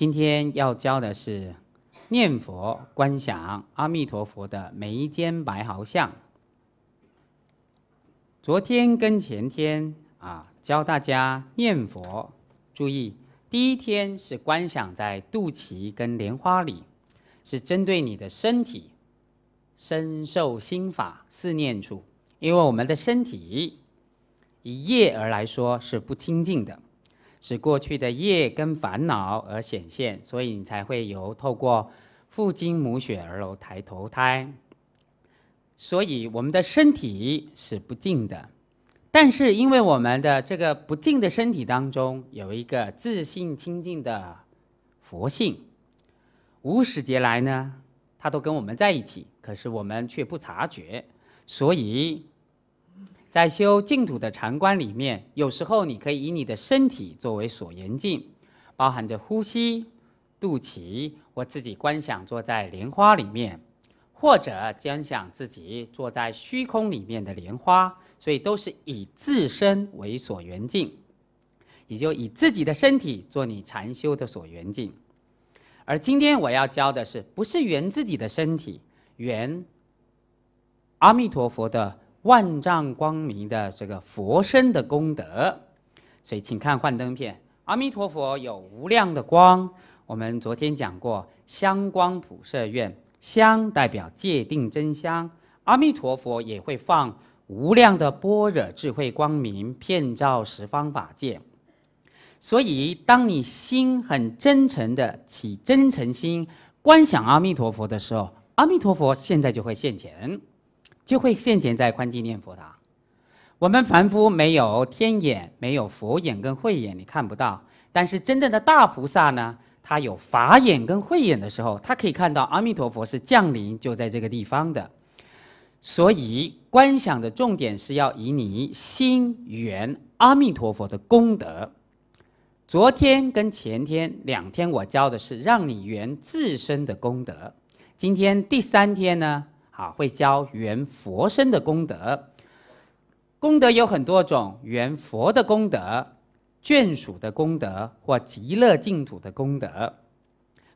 今天要教的是念佛观想阿弥陀佛的眉间白毫相。昨天跟前天啊，教大家念佛，注意第一天是观想在肚脐跟莲花里，是针对你的身体身受心法四念处，因为我们的身体以业而来说是不清净的。是过去的业跟烦恼而显现，所以你才会由透过父精母血而楼抬投胎。所以我们的身体是不净的，但是因为我们的这个不净的身体当中有一个自信清净的佛性，五始节来呢，他都跟我们在一起，可是我们却不察觉，所以。在修净土的禅观里面，有时候你可以以你的身体作为所缘境，包含着呼吸、肚脐。我自己观想坐在莲花里面，或者将想自己坐在虚空里面的莲花，所以都是以自身为所缘境，也就以自己的身体做你禅修的所缘境。而今天我要教的是，不是缘自己的身体，缘阿弥陀佛的。万丈光明的这个佛身的功德，所以请看幻灯片。阿弥陀佛有无量的光，我们昨天讲过，香光普摄愿，香代表界定真香。阿弥陀佛也会放无量的般若智慧光明，遍照十方法界。所以，当你心很真诚的起真诚心观想阿弥陀佛的时候，阿弥陀佛现在就会现前。就会现前在观境念佛的。我们凡夫没有天眼、没有佛眼跟慧眼，你看不到。但是真正的大菩萨呢，他有法眼跟慧眼的时候，他可以看到阿弥陀佛是降临就在这个地方的。所以观想的重点是要以你心缘阿弥陀佛的功德。昨天跟前天两天我教的是让你圆自身的功德，今天第三天呢？啊，会教圆佛身的功德，功德有很多种，圆佛的功德、眷属的功德或极乐净土的功德，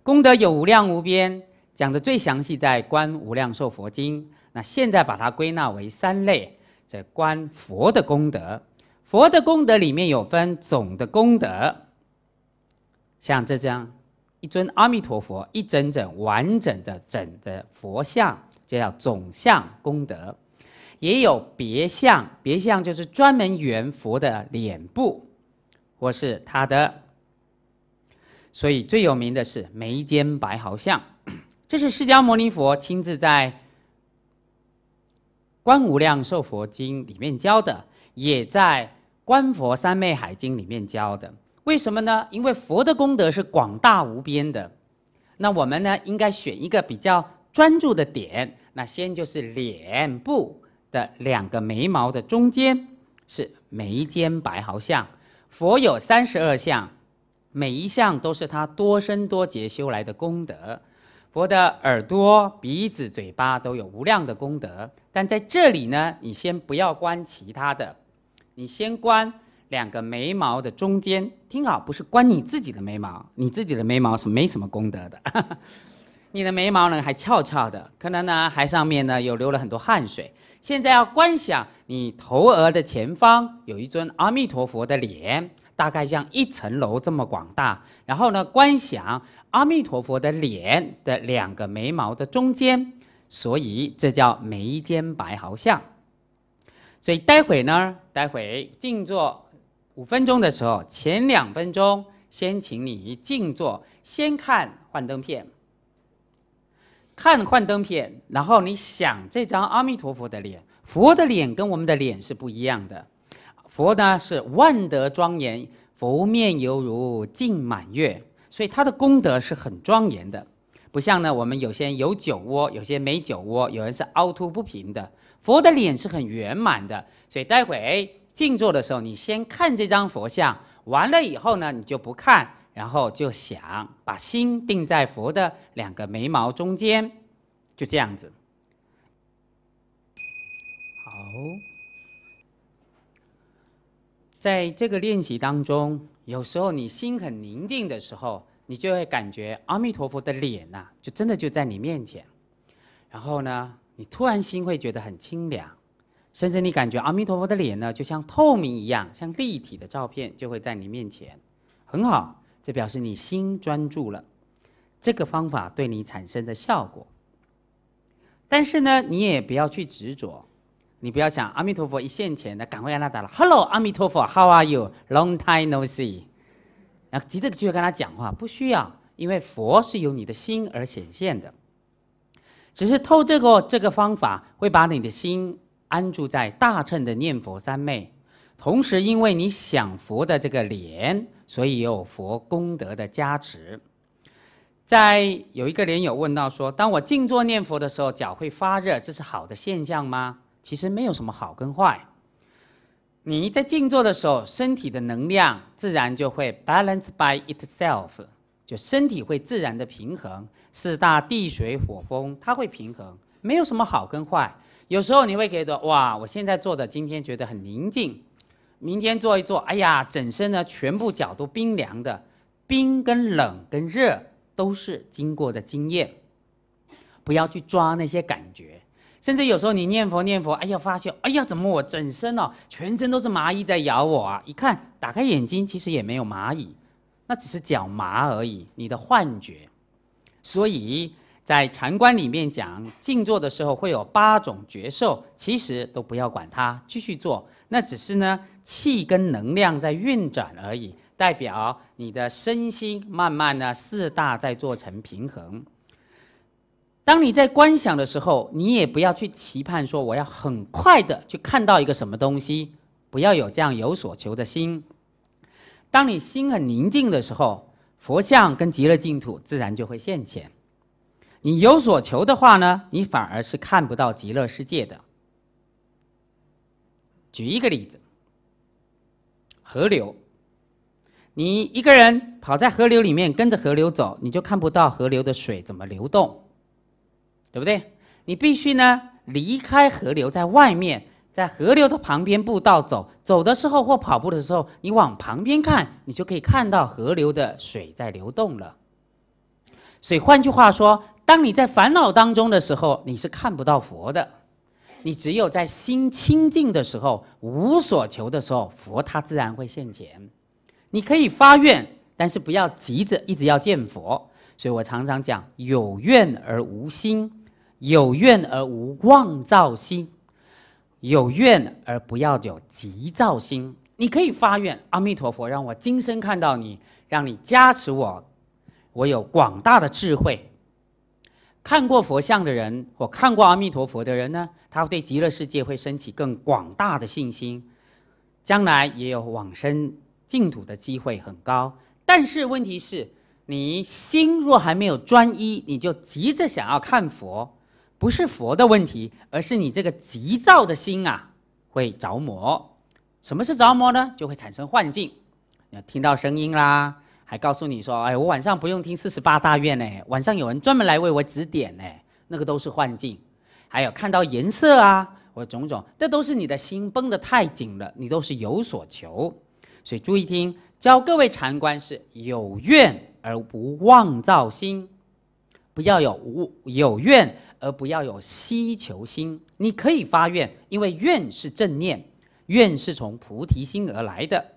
功德有无量无边，讲的最详细在《观无量寿佛经》，那现在把它归纳为三类，这观佛的功德，佛的功德里面有分总的功德，像这张一尊阿弥陀佛一整整完整的整的佛像。这叫总相功德，也有别相，别相就是专门圆佛的脸部，或是他的。所以最有名的是眉间白毫相，这是释迦牟尼佛亲自在《观无量寿佛经》里面教的，也在《观佛三昧海经》里面教的。为什么呢？因为佛的功德是广大无边的，那我们呢，应该选一个比较。专注的点，那先就是脸部的两个眉毛的中间，是眉间白毫相。佛有三十二相，每一项都是他多生多劫修来的功德。佛的耳朵、鼻子、嘴巴都有无量的功德，但在这里呢，你先不要观其他的，你先观两个眉毛的中间。听好，不是观你自己的眉毛，你自己的眉毛是没什么功德的。你的眉毛呢还翘翘的，可能呢还上面呢有流了很多汗水。现在要观想你头额的前方有一尊阿弥陀佛的脸，大概像一层楼这么广大。然后呢，观想阿弥陀佛的脸的两个眉毛的中间，所以这叫眉间白毫相。所以待会呢，待会静坐五分钟的时候，前两分钟先请你静坐，先看幻灯片。看幻灯片，然后你想这张阿弥陀佛的脸，佛的脸跟我们的脸是不一样的。佛呢是万德庄严，佛面犹如镜满月，所以他的功德是很庄严的。不像呢我们有些人有酒窝，有些没酒窝，有人是凹凸不平的。佛的脸是很圆满的，所以待会静坐的时候，你先看这张佛像，完了以后呢，你就不看。然后就想把心定在佛的两个眉毛中间，就这样子。好，在这个练习当中，有时候你心很宁静的时候，你就会感觉阿弥陀佛的脸呐，就真的就在你面前。然后呢，你突然心会觉得很清凉，甚至你感觉阿弥陀佛的脸呢，就像透明一样，像立体的照片就会在你面前，很好。这表示你心专注了，这个方法对你产生的效果。但是呢，你也不要去执着，你不要想阿弥陀佛一现钱的赶快跟他打了，Hello，阿弥陀佛，How are you？Long time no see，然后急着去跟他讲话，不需要，因为佛是由你的心而显现的。只是透个这个方法，会把你的心安住在大乘的念佛三昧，同时因为你想佛的这个连。所以有佛功德的加持。在有一个人有问到说：“当我静坐念佛的时候，脚会发热，这是好的现象吗？”其实没有什么好跟坏。你在静坐的时候，身体的能量自然就会 balance by itself，就身体会自然的平衡。四大地水火风，它会平衡，没有什么好跟坏。有时候你会觉得：“哇，我现在坐的，今天觉得很宁静。”明天做一做，哎呀，整身呢，全部脚都冰凉的，冰跟冷跟热都是经过的经验，不要去抓那些感觉，甚至有时候你念佛念佛，哎呀，发现，哎呀，怎么我整身哦，全身都是蚂蚁在咬我啊！一看打开眼睛，其实也没有蚂蚁，那只是脚麻而已，你的幻觉，所以。在禅观里面讲，静坐的时候会有八种觉受，其实都不要管它，继续做。那只是呢，气跟能量在运转而已，代表你的身心慢慢呢四大在做成平衡。当你在观想的时候，你也不要去期盼说我要很快的去看到一个什么东西，不要有这样有所求的心。当你心很宁静的时候，佛像跟极乐净土自然就会现前。你有所求的话呢，你反而是看不到极乐世界的。举一个例子，河流，你一个人跑在河流里面，跟着河流走，你就看不到河流的水怎么流动，对不对？你必须呢离开河流，在外面，在河流的旁边步道走，走的时候或跑步的时候，你往旁边看，你就可以看到河流的水在流动了。所以换句话说。当你在烦恼当中的时候，你是看不到佛的。你只有在心清净的时候，无所求的时候，佛他自然会现前。你可以发愿，但是不要急着一直要见佛。所以我常常讲：有愿而无心，有愿而无妄造心，有愿而不要有急躁心。你可以发愿：阿弥陀佛，让我今生看到你，让你加持我，我有广大的智慧。看过佛像的人，或看过阿弥陀佛的人呢，他对极乐世界会升起更广大的信心，将来也有往生净土的机会很高。但是问题是你心若还没有专一，你就急着想要看佛，不是佛的问题，而是你这个急躁的心啊会着魔。什么是着魔呢？就会产生幻境，要听到声音啦。还告诉你说，哎，我晚上不用听四十八大愿呢，晚上有人专门来为我指点呢，那个都是幻境。还有看到颜色啊，我种种，这都是你的心绷得太紧了，你都是有所求。所以注意听，教各位禅观是有愿而不妄造心，不要有无有愿而不要有希求心。你可以发愿，因为愿是正念，愿是从菩提心而来的。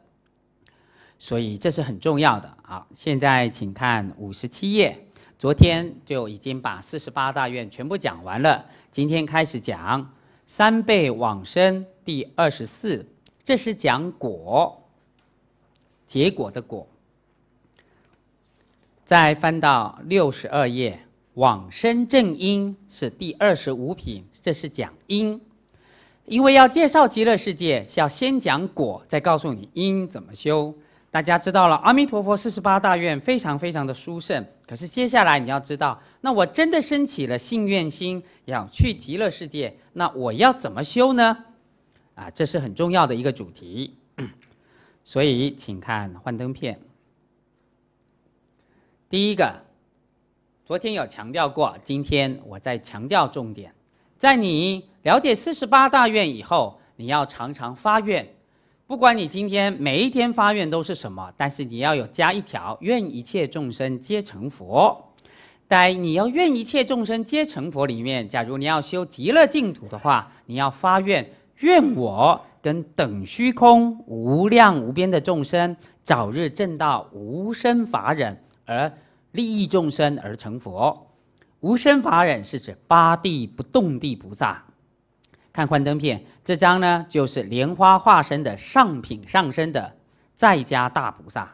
所以这是很重要的啊！现在请看五十七页，昨天就已经把四十八大愿全部讲完了。今天开始讲三倍往生第二十四，这是讲果，结果的果。再翻到六十二页，往生正因是第二十五品，这是讲因。因为要介绍极乐世界，要先讲果，再告诉你因怎么修。大家知道了，阿弥陀佛四十八大愿非常非常的殊胜。可是接下来你要知道，那我真的升起了信愿心，要去极乐世界，那我要怎么修呢？啊，这是很重要的一个主题。所以，请看幻灯片。第一个，昨天有强调过，今天我再强调重点，在你了解四十八大愿以后，你要常常发愿。不管你今天每一天发愿都是什么，但是你要有加一条愿一切众生皆成佛。在你要愿一切众生皆成佛里面，假如你要修极乐净土的话，你要发愿愿我跟等虚空无量无边的众生早日证到无生法忍，而利益众生而成佛。无生法忍是指八地不动地菩萨。看幻灯片，这张呢就是莲花化身的上品上身的在家大菩萨，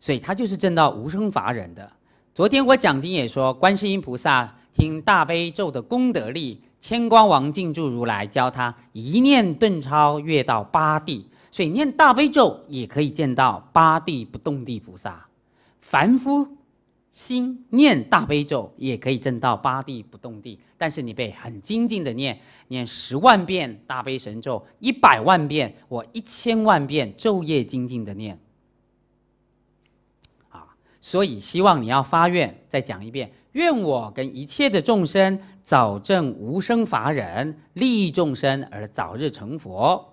所以他就是证到无生法忍的。昨天我讲经也说，观世音菩萨听大悲咒的功德力，千光王静住如来教他一念顿超越到八地，所以念大悲咒也可以见到八地不动地菩萨，凡夫。心念大悲咒也可以证到八地不动地，但是你被很精进的念，念十万遍大悲神咒，一百万遍，我一千万遍，昼夜精进的念。啊，所以希望你要发愿，再讲一遍：愿我跟一切的众生早证无生法忍，利益众生而早日成佛。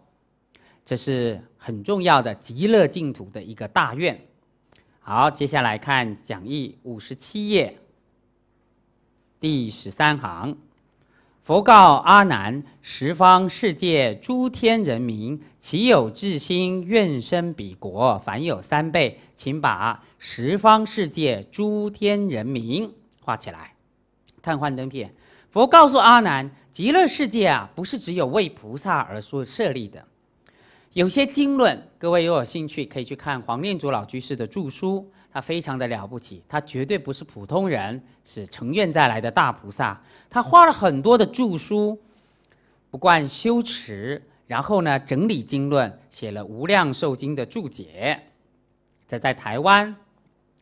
这是很重要的极乐净土的一个大愿。好，接下来看讲义五十七页第十三行，佛告阿难：十方世界诸天人民，其有至心愿生彼国，凡有三倍。请把十方世界诸天人民画起来。看幻灯片，佛告诉阿难：极乐世界啊，不是只有为菩萨而所设立的。有些经论，各位如果有兴趣，可以去看黄念祖老居士的著书，他非常的了不起，他绝对不是普通人，是承愿再来的大菩萨。他花了很多的著书，不惯修持，然后呢整理经论，写了《无量寿经》的注解，这在台湾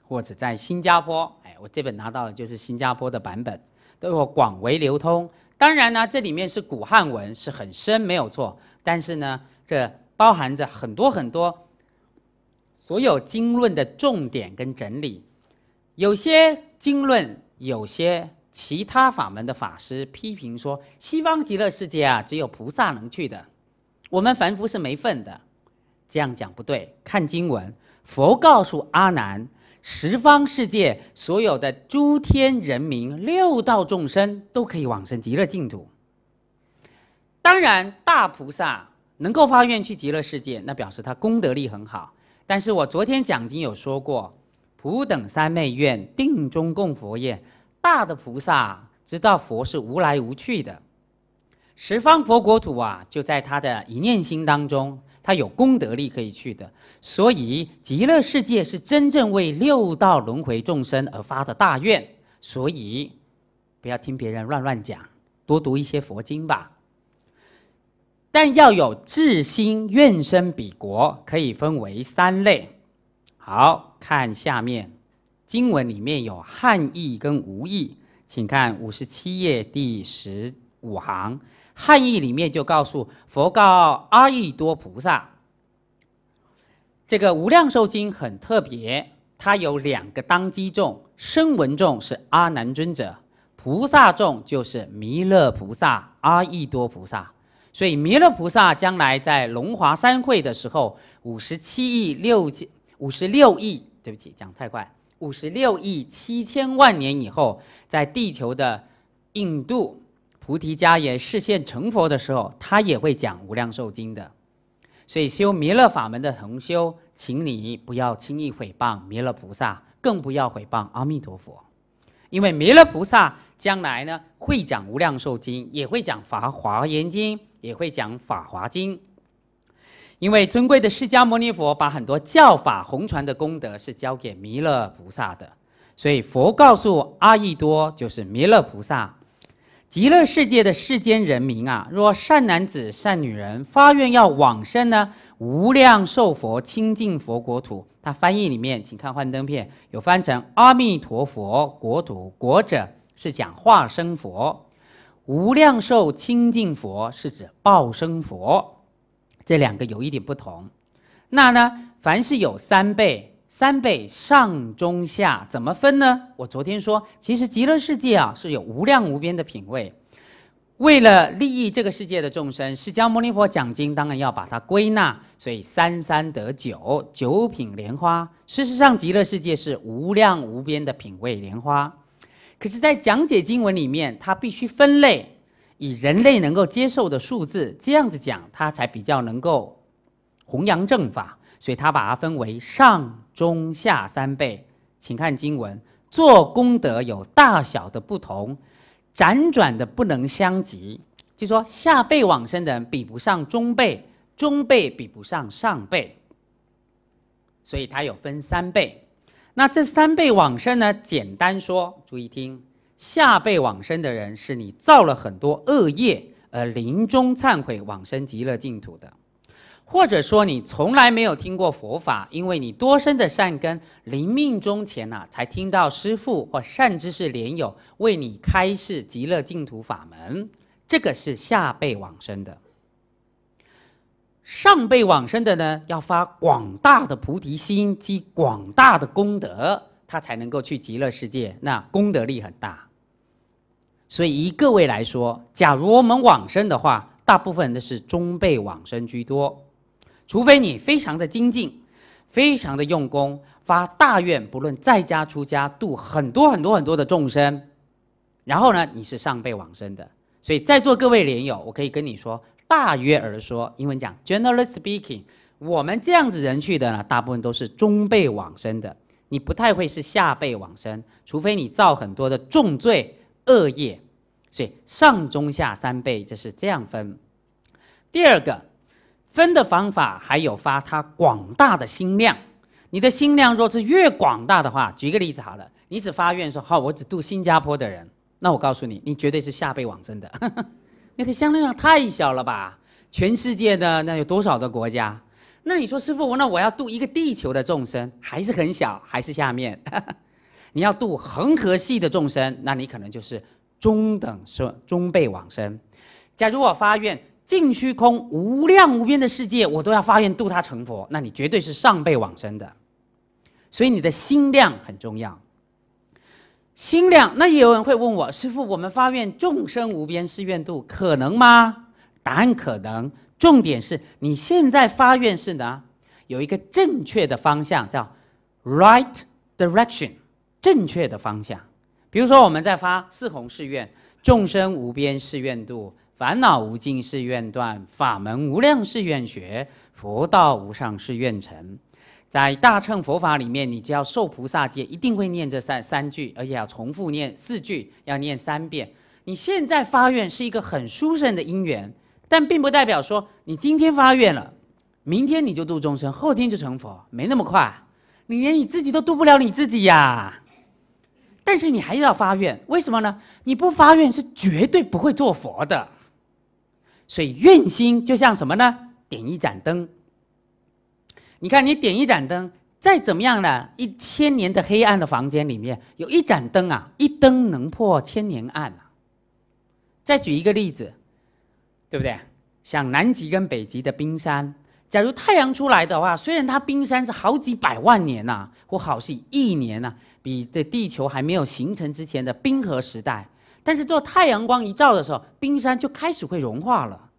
或者在新加坡，哎，我这本拿到的就是新加坡的版本，都广为流通。当然呢，这里面是古汉文，是很深，没有错。但是呢，这包含着很多很多，所有经论的重点跟整理。有些经论，有些其他法门的法师批评说：“西方极乐世界啊，只有菩萨能去的，我们凡夫是没份的。”这样讲不对。看经文，佛告诉阿难：“十方世界所有的诸天人民、六道众生都可以往生极乐净土。”当然，大菩萨。能够发愿去极乐世界，那表示他功德力很好。但是我昨天讲经有说过，普等三昧愿定中供佛愿，大的菩萨知道佛是无来无去的，十方佛国土啊就在他的一念心当中，他有功德力可以去的。所以极乐世界是真正为六道轮回众生而发的大愿，所以不要听别人乱乱讲，多读一些佛经吧。但要有至心愿生彼国，可以分为三类。好看下面经文里面有汉译跟无译，请看五十七页第十五行。汉译里面就告诉佛告阿逸多菩萨，这个《无量寿经》很特别，它有两个当机众，声闻众是阿难尊者，菩萨众就是弥勒菩萨、阿逸多菩萨。所以弥勒菩萨将来在龙华三会的时候，五十七亿六千五十六亿，对不起，讲太快，五十六亿七千万年以后，在地球的印度菩提迦耶示现成佛的时候，他也会讲无量寿经的。所以修弥勒法门的同修，请你不要轻易毁谤弥勒菩萨，更不要毁谤阿弥陀佛，因为弥勒菩萨将来呢会讲无量寿经，也会讲法华经。也会讲《法华经》，因为尊贵的释迦牟尼佛把很多教法红传的功德是交给弥勒菩萨的，所以佛告诉阿逸多就是弥勒菩萨。极乐世界的世间人民啊，若善男子、善女人发愿要往生呢，无量寿佛清净佛国土。它翻译里面，请看幻灯片，有翻成阿弥陀佛国土，国者是讲化身佛。无量寿清净佛是指报生佛，这两个有一点不同。那呢，凡是有三倍、三倍上、中、下，怎么分呢？我昨天说，其实极乐世界啊是有无量无边的品位。为了利益这个世界的众生，释迦牟尼佛讲经当然要把它归纳，所以三三得九，九品莲花。事实上，极乐世界是无量无边的品位莲花。可是，在讲解经文里面，它必须分类，以人类能够接受的数字这样子讲，它才比较能够弘扬正法。所以，他把它分为上、中、下三辈。请看经文：做功德有大小的不同，辗转的不能相及。就说下辈往生的人比不上中辈，中辈比不上上辈，所以它有分三辈。那这三辈往生呢？简单说，注意听，下辈往生的人是你造了很多恶业而临终忏悔往生极乐净土的，或者说你从来没有听过佛法，因为你多生的善根临命终前呐才听到师父或善知识莲友为你开示极乐净土法门，这个是下辈往生的。上辈往生的呢，要发广大的菩提心及广大的功德，他才能够去极乐世界。那功德力很大，所以一个位来说，假如我们往生的话，大部分的是中辈往生居多，除非你非常的精进，非常的用功，发大愿，不论在家出家，度很多很多很多的众生，然后呢，你是上辈往生的。所以在座各位莲友，我可以跟你说。大约而说，英文讲 generally speaking，我们这样子人去的呢，大部分都是中辈往生的。你不太会是下辈往生，除非你造很多的重罪恶业。所以上中下三辈就是这样分。第二个分的方法还有发他广大的心量。你的心量若是越广大的话，举个例子好了，你只发愿说好，我只度新加坡的人，那我告诉你，你绝对是下辈往生的。那个香量太小了吧？全世界的那有多少个国家？那你说师傅，那我要度一个地球的众生，还是很小？还是下面？你要度恒河系的众生，那你可能就是中等生、中辈往生。假如我发愿尽虚空无量无边的世界，我都要发愿度他成佛，那你绝对是上辈往生的。所以你的心量很重要。心量，那也有人会问我，师傅，我们发愿众生无边誓愿度，可能吗？答案可能。重点是你现在发愿是呢，有一个正确的方向，叫 right direction，正确的方向。比如说，我们在发四弘誓愿：众生无边誓愿度，烦恼无尽誓愿断，法门无量誓愿学，佛道无上誓愿成。在大乘佛法里面，你只要受菩萨戒，一定会念这三三句，而且要重复念四句，要念三遍。你现在发愿是一个很殊胜的因缘，但并不代表说你今天发愿了，明天你就度众生，后天就成佛，没那么快。你连你自己都度不了你自己呀！但是你还要发愿，为什么呢？你不发愿是绝对不会做佛的。所以愿心就像什么呢？点一盏灯。你看，你点一盏灯，再怎么样呢？一千年的黑暗的房间里面有一盏灯啊，一灯能破千年暗啊！再举一个例子，对不对？像南极跟北极的冰山，假如太阳出来的话，虽然它冰山是好几百万年呐，或好几亿年呐，比这地球还没有形成之前的冰河时代，但是做太阳光一照的时候，冰山就开始会融化了。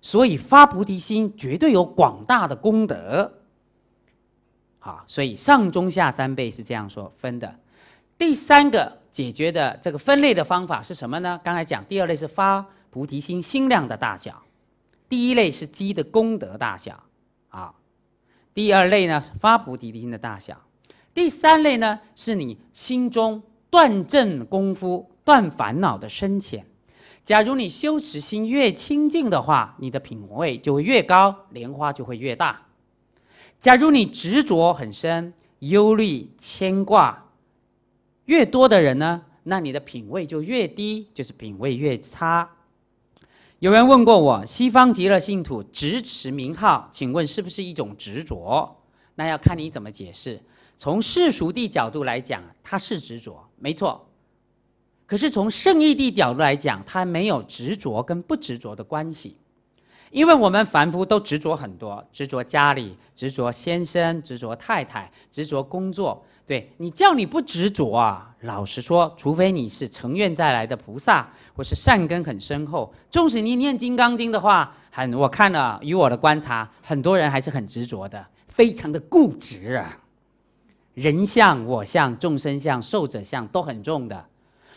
所以发菩提心绝对有广大的功德。啊，所以上中下三倍是这样说分的。第三个解决的这个分类的方法是什么呢？刚才讲第二类是发菩提心，心量的大小；第一类是积的功德大小，啊；第二类呢是发菩提心的大小；第三类呢是你心中断正功夫、断烦恼的深浅。假如你修持心越清净的话，你的品位就会越高，莲花就会越大。假如你执着很深，忧虑牵挂越多的人呢，那你的品位就越低，就是品位越差。有人问过我，西方极乐净土执持名号，请问是不是一种执着？那要看你怎么解释。从世俗地角度来讲，它是执着，没错。可是从圣义地角度来讲，它没有执着跟不执着的关系。因为我们凡夫都执着很多，执着家里，执着先生，执着太太，执着工作。对你叫你不执着啊？老实说，除非你是成愿再来的菩萨，或是善根很深厚。纵使你念《金刚经》的话，很我看了，以我的观察，很多人还是很执着的，非常的固执啊。人相、我相、众生相、寿者相都很重的，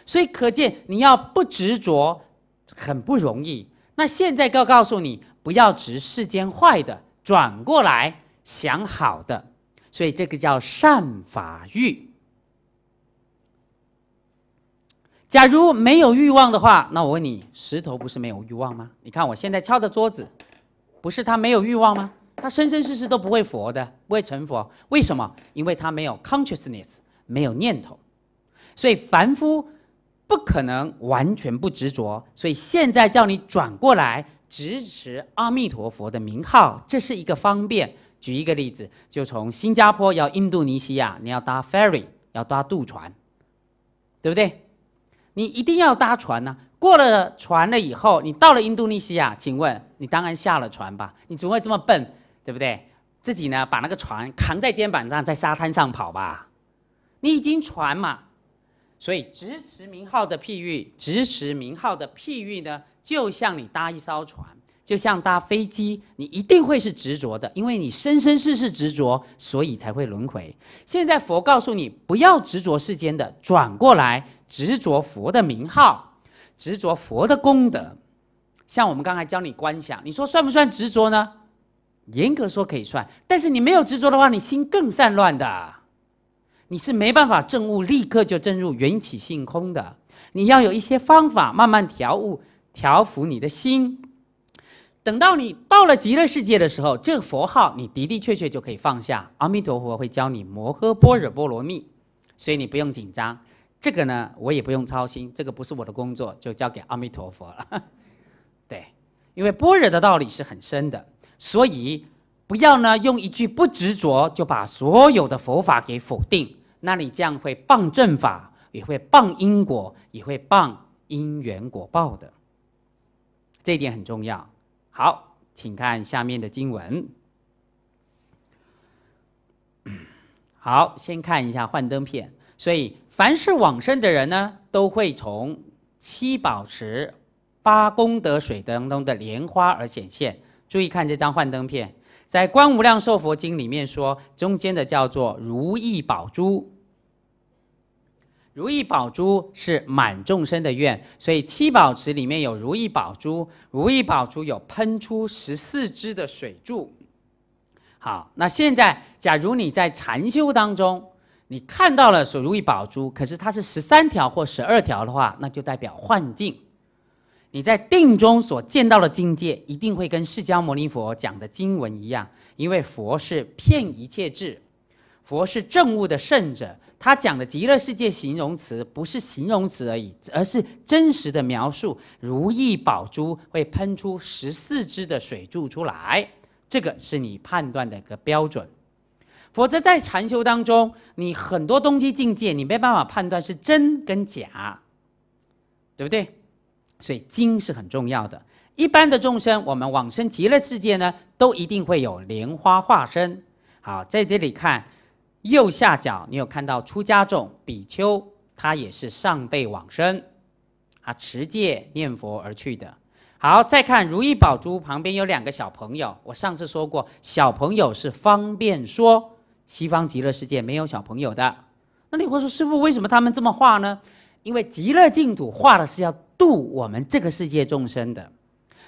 所以可见你要不执着，很不容易。那现在告告诉你，不要执世间坏的，转过来想好的，所以这个叫善法欲。假如没有欲望的话，那我问你，石头不是没有欲望吗？你看我现在敲的桌子，不是它没有欲望吗？它生生世世都不会佛的，不会成佛，为什么？因为它没有 consciousness，没有念头，所以凡夫。不可能完全不执着，所以现在叫你转过来支持阿弥陀佛的名号，这是一个方便。举一个例子，就从新加坡要印度尼西亚，你要搭 ferry，要搭渡船，对不对？你一定要搭船呢。过了船了以后，你到了印度尼西亚，请问你当然下了船吧？你怎么会这么笨，对不对？自己呢把那个船扛在肩膀上，在沙滩上跑吧？你已经船嘛。所以执持名号的譬喻，执持名号的譬喻呢，就像你搭一艘船，就像搭飞机，你一定会是执着的，因为你生生世世执着，所以才会轮回。现在佛告诉你，不要执着世间的，转过来执着佛的名号，执着佛的功德。像我们刚才教你观想，你说算不算执着呢？严格说可以算，但是你没有执着的话，你心更散乱的。你是没办法证悟，立刻就证入缘起性空的。你要有一些方法，慢慢调悟、调伏你的心。等到你到了极乐世界的时候，这个佛号，你的的确确就可以放下。阿弥陀佛会教你摩诃般若波罗蜜，所以你不用紧张。这个呢，我也不用操心，这个不是我的工作，就交给阿弥陀佛了。对，因为波若的道理是很深的，所以不要呢用一句不执着就把所有的佛法给否定。那你这样会谤正法，也会谤因果，也会谤因缘果报的。这一点很重要。好，请看下面的经文。好，先看一下幻灯片。所以，凡是往生的人呢，都会从七宝池、八功德水当中的莲花而显现。注意看这张幻灯片。在《观无量寿佛经》里面说，中间的叫做如意宝珠。如意宝珠是满众生的愿，所以七宝池里面有如意宝珠。如意宝珠有喷出十四支的水柱。好，那现在假如你在禅修当中，你看到了所如意宝珠，可是它是十三条或十二条的话，那就代表幻境。你在定中所见到的境界，一定会跟释迦牟尼佛讲的经文一样，因为佛是骗一切智，佛是正悟的圣者，他讲的极乐世界形容词不是形容词而已，而是真实的描述。如意宝珠会喷出十四支的水柱出来，这个是你判断的一个标准。否则在禅修当中，你很多东西境界，你没办法判断是真跟假，对不对？所以金是很重要的。一般的众生，我们往生极乐世界呢，都一定会有莲花化身。好，在这里看右下角，你有看到出家众比丘，他也是上辈往生，他持戒念佛而去的。好，再看如意宝珠旁边有两个小朋友。我上次说过，小朋友是方便说西方极乐世界没有小朋友的。那你会说，师傅为什么他们这么画呢？因为极乐净土画的是要。度我们这个世界众生的，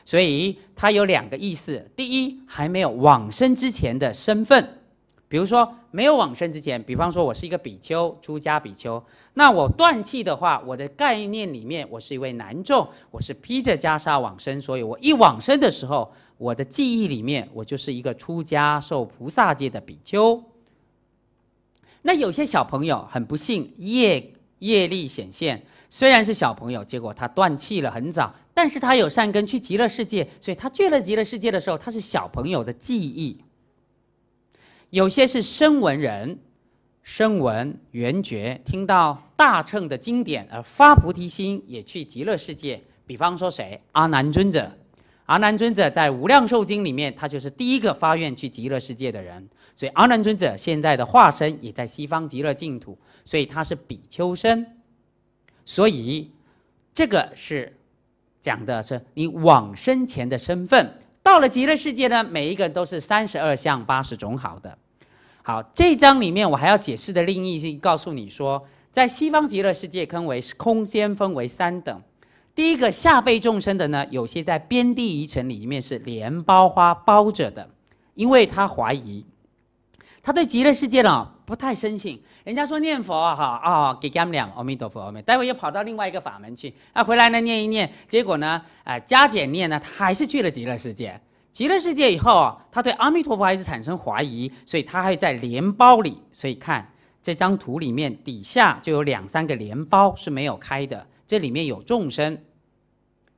所以它有两个意思。第一，还没有往生之前的身份，比如说没有往生之前，比方说我是一个比丘，出家比丘。那我断气的话，我的概念里面，我是一位男众，我是披着袈裟往生，所以我一往生的时候，我的记忆里面，我就是一个出家受菩萨戒的比丘。那有些小朋友很不幸，业业力显现。虽然是小朋友，结果他断气了很早，但是他有善根，去极乐世界，所以他去了极乐世界的时候，他是小朋友的记忆。有些是声闻人，声闻缘觉，听到大乘的经典而发菩提心，也去极乐世界。比方说谁？阿难尊者，阿难尊者在《无量寿经》里面，他就是第一个发愿去极乐世界的人。所以阿难尊者现在的化身也在西方极乐净土，所以他是比丘身。所以，这个是讲的是你往生前的身份。到了极乐世界呢，每一个人都是三十二相八十种好的。好，这章里面我还要解释的另一句，告诉你说，在西方极乐世界，分为空间分为三等。第一个下辈众生的呢，有些在边地遗城里面是莲苞花包着的，因为他怀疑，他对极乐世界呢不太深信。人家说念佛哈啊，给他们俩阿弥陀佛，阿弥。待会又跑到另外一个法门去啊，回来呢念一念，结果呢，啊，加减念呢，他还是去了极乐世界。极乐世界以后啊，他对阿弥陀佛还是产生怀疑，所以他还在莲包里。所以看这张图里面底下就有两三个莲包是没有开的，这里面有众生，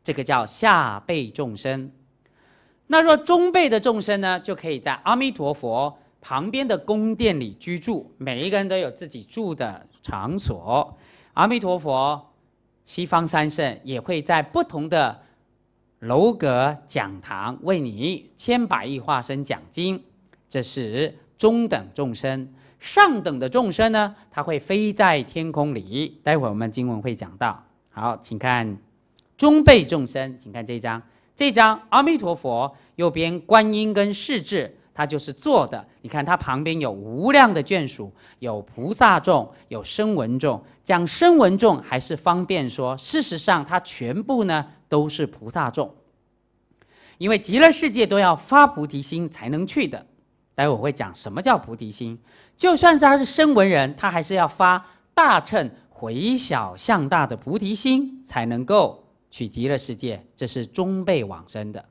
这个叫下辈众生。那说中辈的众生呢，就可以在阿弥陀佛。旁边的宫殿里居住，每一个人都有自己住的场所。阿弥陀佛，西方三圣也会在不同的楼阁讲堂为你千百亿化身讲经。这是中等众生，上等的众生呢，他会飞在天空里。待会儿我们经文会讲到。好，请看中辈众生，请看这一章，这一章阿弥陀佛右边观音跟势至。他就是做的，你看他旁边有无量的眷属，有菩萨众，有声闻众。讲声闻众还是方便说，事实上他全部呢都是菩萨众，因为极乐世界都要发菩提心才能去的。待会我会讲什么叫菩提心，就算是他是声闻人，他还是要发大乘回小向大的菩提心才能够取极乐世界，这是终辈往生的。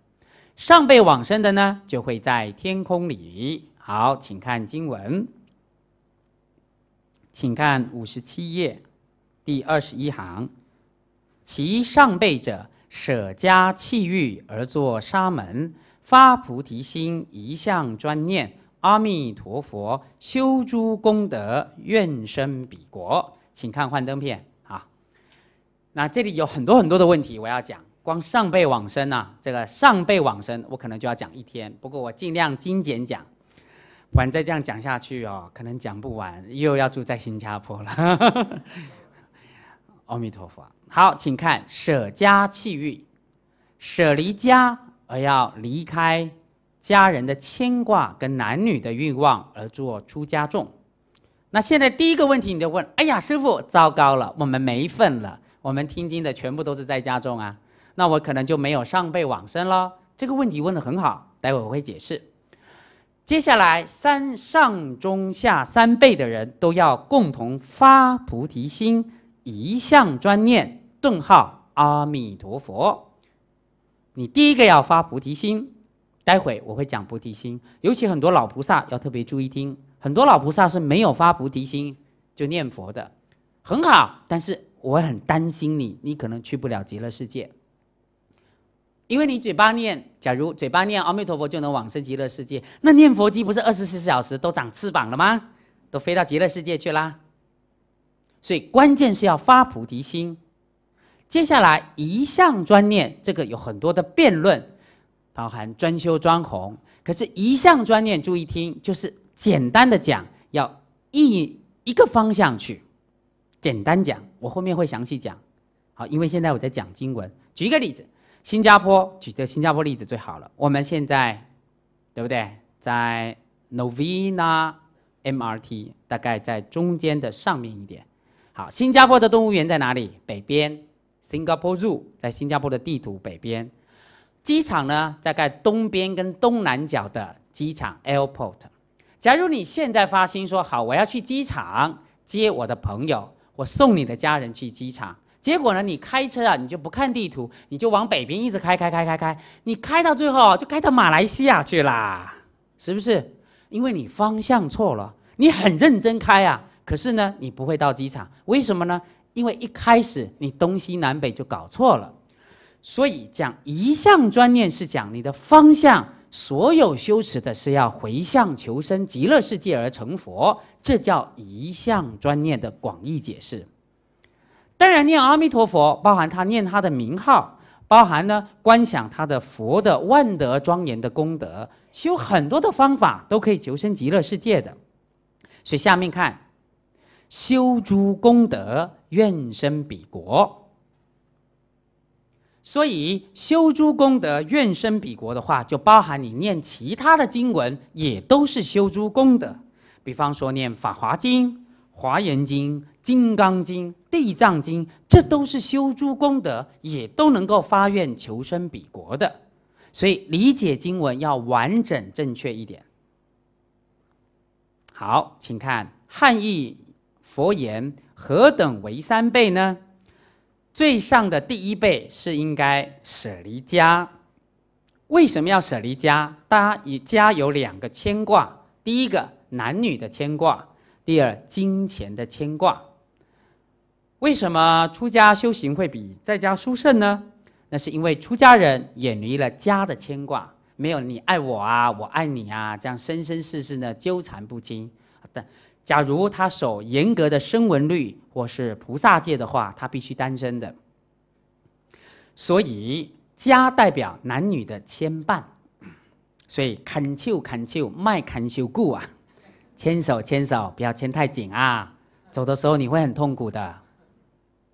上辈往生的呢，就会在天空里。好，请看经文，请看五十七页第二十一行：“其上辈者，舍家弃欲而作沙门，发菩提心，一向专念阿弥陀佛，修诸功德，愿生彼国。”请看幻灯片啊。那这里有很多很多的问题，我要讲。光上辈往生啊，这个上辈往生，我可能就要讲一天，不过我尽量精简讲，不然再这样讲下去哦，可能讲不完，又要住在新加坡了。阿弥陀佛，好，请看舍家弃欲，舍离家而要离开家人的牵挂跟男女的欲望而做出家众。那现在第一个问题你就问，哎呀，师傅，糟糕了，我们没份了，我们听经的全部都是在家中啊。那我可能就没有上辈往生了。这个问题问的很好，待会我会解释。接下来三上中下三辈的人都要共同发菩提心，一向专念顿号阿弥陀佛。你第一个要发菩提心，待会我会讲菩提心。尤其很多老菩萨要特别注意听，很多老菩萨是没有发菩提心就念佛的，很好。但是我很担心你，你可能去不了极乐世界。因为你嘴巴念，假如嘴巴念阿弥陀佛就能往生极乐世界，那念佛机不是二十四小时都长翅膀了吗？都飞到极乐世界去啦。所以关键是要发菩提心。接下来一向专念，这个有很多的辩论，包含专修专弘。可是，一向专念，注意听，就是简单的讲，要一一个方向去。简单讲，我后面会详细讲。好，因为现在我在讲经文，举一个例子。新加坡举个新加坡例子最好了。我们现在，对不对？在 Novena MRT，大概在中间的上面一点。好，新加坡的动物园在哪里？北边，Singapore Zoo，在新加坡的地图北边。机场呢，在概东边跟东南角的机场 Airport。假如你现在发心说好，我要去机场接我的朋友，我送你的家人去机场。结果呢？你开车啊，你就不看地图，你就往北边一直开，开，开，开，开，你开到最后就开到马来西亚去啦，是不是？因为你方向错了，你很认真开啊，可是呢，你不会到机场，为什么呢？因为一开始你东西南北就搞错了，所以讲一向专念是讲你的方向，所有修持的是要回向求生极乐世界而成佛，这叫一向专念的广义解释。当然，念阿弥陀佛，包含他念他的名号，包含呢观想他的佛的万德庄严的功德，修很多的方法都可以求生极乐世界的。所以下面看，修诸功德愿生彼国。所以修诸功德愿生彼国的话，就包含你念其他的经文也都是修诸功德，比方说念《法华经》。华严经、金刚经、地藏经，这都是修诸功德，也都能够发愿求生彼国的。所以理解经文要完整、正确一点。好，请看汉译佛言：何等为三倍呢？最上的第一倍是应该舍离家。为什么要舍离家？大家以家有两个牵挂：第一个，男女的牵挂。第二，金钱的牵挂。为什么出家修行会比在家殊胜呢？那是因为出家人远离了家的牵挂，没有你爱我啊，我爱你啊，这样生生世世呢纠缠不清。但假如他守严格的声闻律或是菩萨戒的话，他必须单身的。所以家代表男女的牵绊，所以牵手牵手，卖牵手股啊。牵手，牵手，不要牵太紧啊！走的时候你会很痛苦的，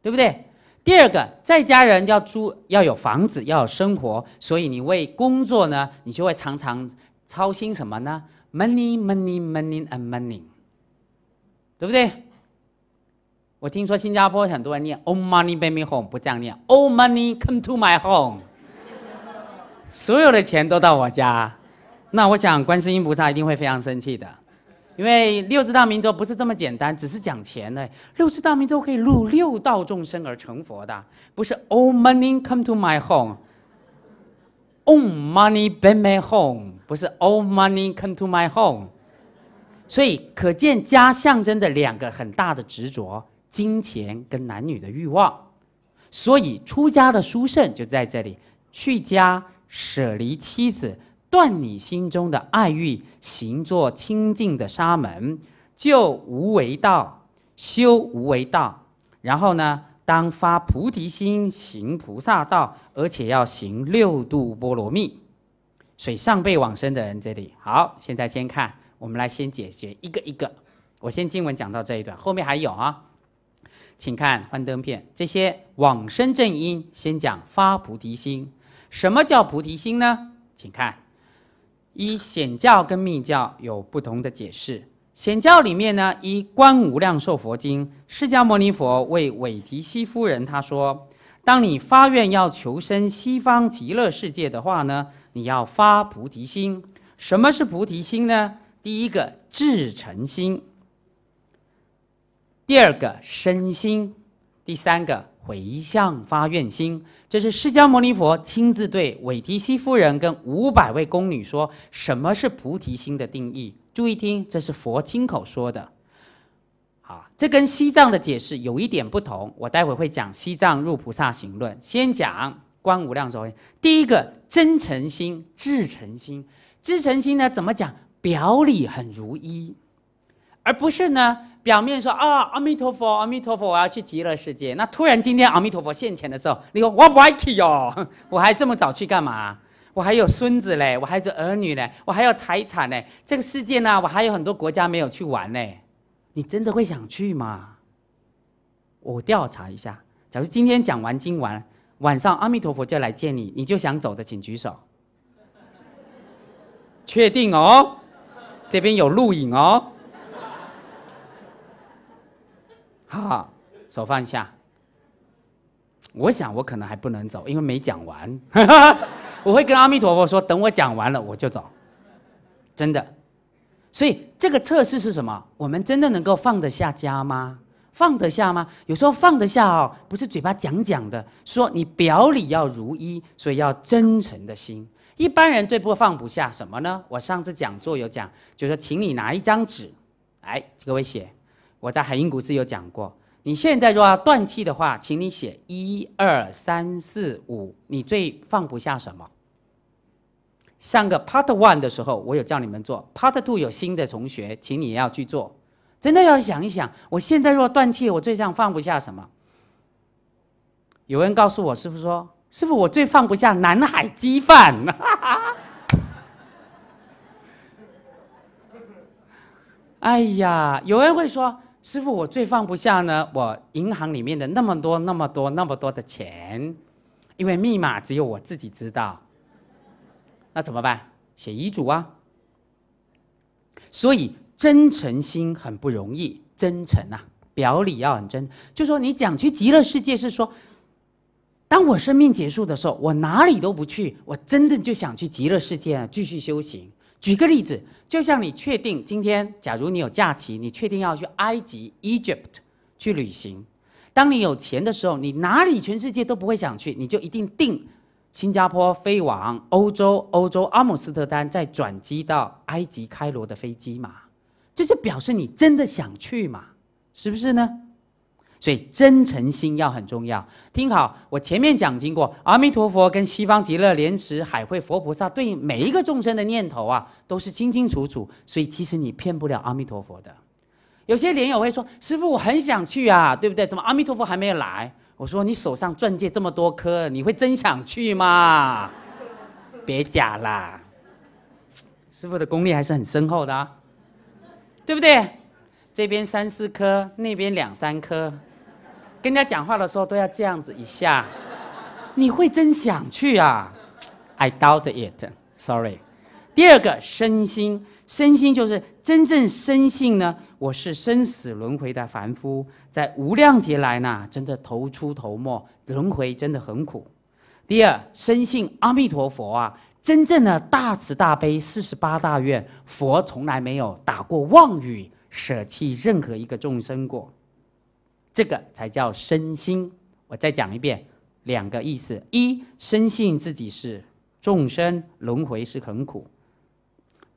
对不对？第二个，在家人要住，要有房子，要有生活，所以你为工作呢，你就会常常操心什么呢？Money, money, money and money，对不对？我听说新加坡很多人念 “all money b a b y home”，不这样念，“all money come to my home”。所有的钱都到我家，那我想，观世音菩萨一定会非常生气的。因为六字大明咒不是这么简单，只是讲钱呢。六字大明咒可以入六道众生而成佛的，不是 all money come to my home，all money b e n m y home，不是 all money come to my home。所以可见家象征着两个很大的执着：金钱跟男女的欲望。所以出家的书圣就在这里，去家舍离妻子。断你心中的爱欲，行作清净的沙门，就无为道修无为道。然后呢，当发菩提心，行菩萨道，而且要行六度波罗蜜。水上辈往生的人，这里好，现在先看，我们来先解决一个一个。我先经文讲到这一段，后面还有啊，请看幻灯片。这些往生正因，先讲发菩提心。什么叫菩提心呢？请看。一显教跟密教有不同的解释。显教里面呢，《一观无量寿佛经》，释迦牟尼佛为韦提希夫人，他说：，当你发愿要求生西方极乐世界的话呢，你要发菩提心。什么是菩提心呢？第一个，至诚心；，第二个，身心；，第三个。唯向发愿心，这是释迦牟尼佛亲自对韦提希夫人跟五百位宫女说，什么是菩提心的定义？注意听，这是佛亲口说的。好，这跟西藏的解释有一点不同，我待会会讲西藏入菩萨行论，先讲观无量寿。第一个真诚心、至诚心，至诚心呢怎么讲？表里很如一，而不是呢？表面说啊，阿弥陀佛，阿弥陀佛，我要去极乐世界。那突然今天阿弥陀佛现前的时候，你说我不爱去哟，我还这么早去干嘛？我还有孙子嘞，我还有儿女嘞，我还有财产嘞，这个世界呢，我还有很多国家没有去玩嘞。你真的会想去吗？我调查一下，假如今天讲完，今晚晚上阿弥陀佛就来见你，你就想走的，请举手。确定哦，这边有录影哦。好，手放下。我想我可能还不能走，因为没讲完。我会跟阿弥陀佛说，等我讲完了我就走，真的。所以这个测试是什么？我们真的能够放得下家吗？放得下吗？有时候放得下哦，不是嘴巴讲讲的，说你表里要如一，所以要真诚的心。一般人最不放不下什么呢？我上次讲座有讲，就说请你拿一张纸，来各位写。我在海鹰股市有讲过，你现在若要断气的话，请你写一二三四五，你最放不下什么？上个 Part One 的时候，我有叫你们做 Part Two，有新的同学，请你也要去做，真的要想一想，我现在若断气，我最想放不下什么？有人告诉我师傅说：“师傅，我最放不下南海鸡饭。”哎呀，有人会说。师傅，我最放不下呢。我银行里面的那么多、那么多、那么多的钱，因为密码只有我自己知道。那怎么办？写遗嘱啊。所以真诚心很不容易，真诚啊，表里要很真。就说你讲去极乐世界，是说，当我生命结束的时候，我哪里都不去，我真的就想去极乐世界继续修行。举个例子。就像你确定今天，假如你有假期，你确定要去埃及 Egypt 去旅行。当你有钱的时候，你哪里全世界都不会想去，你就一定定新加坡飞往欧洲，欧洲阿姆斯特丹再转机到埃及开罗的飞机嘛。这就表示你真的想去嘛，是不是呢？所以真诚心要很重要。听好，我前面讲经过，阿弥陀佛跟西方极乐莲池海会佛菩萨对每一个众生的念头啊，都是清清楚楚。所以其实你骗不了阿弥陀佛的。有些莲友会说：“师父，我很想去啊，对不对？怎么阿弥陀佛还没有来？”我说：“你手上钻戒这么多颗，你会真想去吗？别假啦！师父的功力还是很深厚的，啊，对不对？这边三四颗，那边两三颗。”跟人家讲话的时候都要这样子一下，你会真想去啊？I doubt it. Sorry. 第二个，身心，身心就是真正深信呢，我是生死轮回的凡夫，在无量劫来呢，真的头出头没，轮回真的很苦。第二，深信阿弥陀佛啊，真正的大慈大悲，四十八大愿，佛从来没有打过妄语，舍弃任何一个众生过。这个才叫身心。我再讲一遍，两个意思：，一，深信自己是众生轮回是很苦；，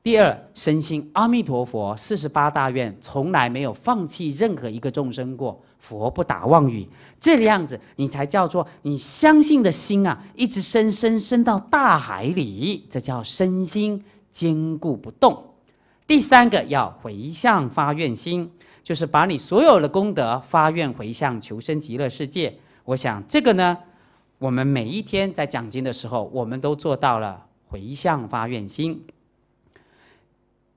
第二，深信阿弥陀佛四十八大愿从来没有放弃任何一个众生过，佛不打妄语。这个样子，你才叫做你相信的心啊，一直深深深到大海里，这叫身心坚固不动。第三个要回向发愿心。就是把你所有的功德发愿回向求生极乐世界。我想这个呢，我们每一天在讲经的时候，我们都做到了回向发愿心。